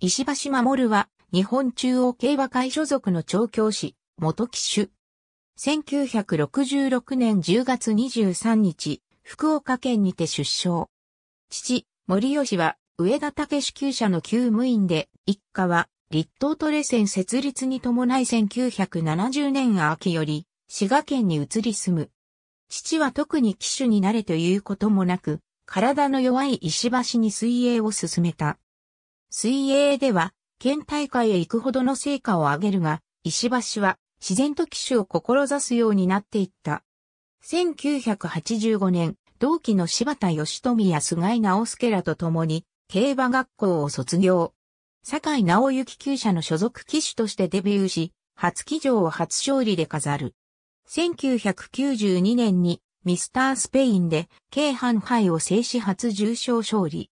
石橋守は、日本中央競馬会所属の調教師、元騎手。1966年10月23日、福岡県にて出生。父、森吉は、上田武支厩舎の旧務員で、一家は、立東トレセン設立に伴い1970年秋より、滋賀県に移り住む。父は特に騎手になれということもなく、体の弱い石橋に水泳を進めた。水泳では、県大会へ行くほどの成果を上げるが、石橋は自然と騎手を志すようになっていった。1985年、同期の柴田義富や菅井直介らと共に、競馬学校を卒業。坂井直行厩舎の所属騎手としてデビューし、初騎乗を初勝利で飾る。1992年にミスタースペインで、京阪杯を制止初重賞勝利。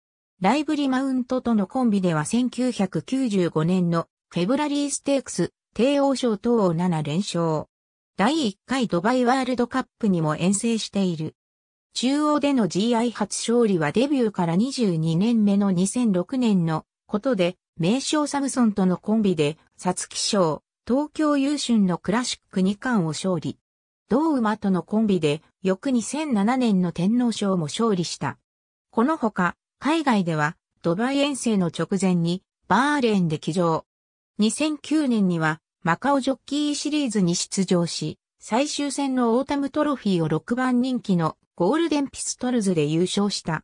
ライブリマウントとのコンビでは1995年のフェブラリーステークス、帝王賞等を7連勝。第1回ドバイワールドカップにも遠征している。中央での GI 初勝利はデビューから22年目の2006年のことで、名称サムソンとのコンビで、サツキ賞、東京優春のクラシック2冠を勝利。同馬とのコンビで、翌2007年の天皇賞も勝利した。このほか、海外ではドバイ遠征の直前にバーレーンで騎乗。2009年にはマカオジョッキーシリーズに出場し、最終戦のオータムトロフィーを6番人気のゴールデンピストルズで優勝した。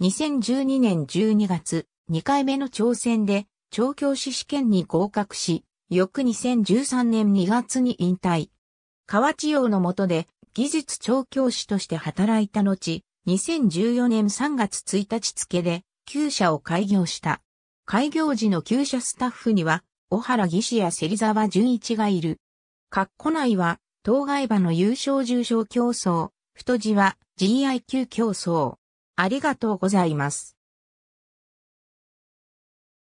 2012年12月、2回目の挑戦で調教師試験に合格し、翌2013年2月に引退。河内洋の下で技術調教師として働いた後、2014年3月1日付で、旧社を開業した。開業時の旧社スタッフには、小原義士や芹沢淳一がいる。括弧内は、当該馬の優勝重賞競争、太字は GIQ 競争。ありがとうございます。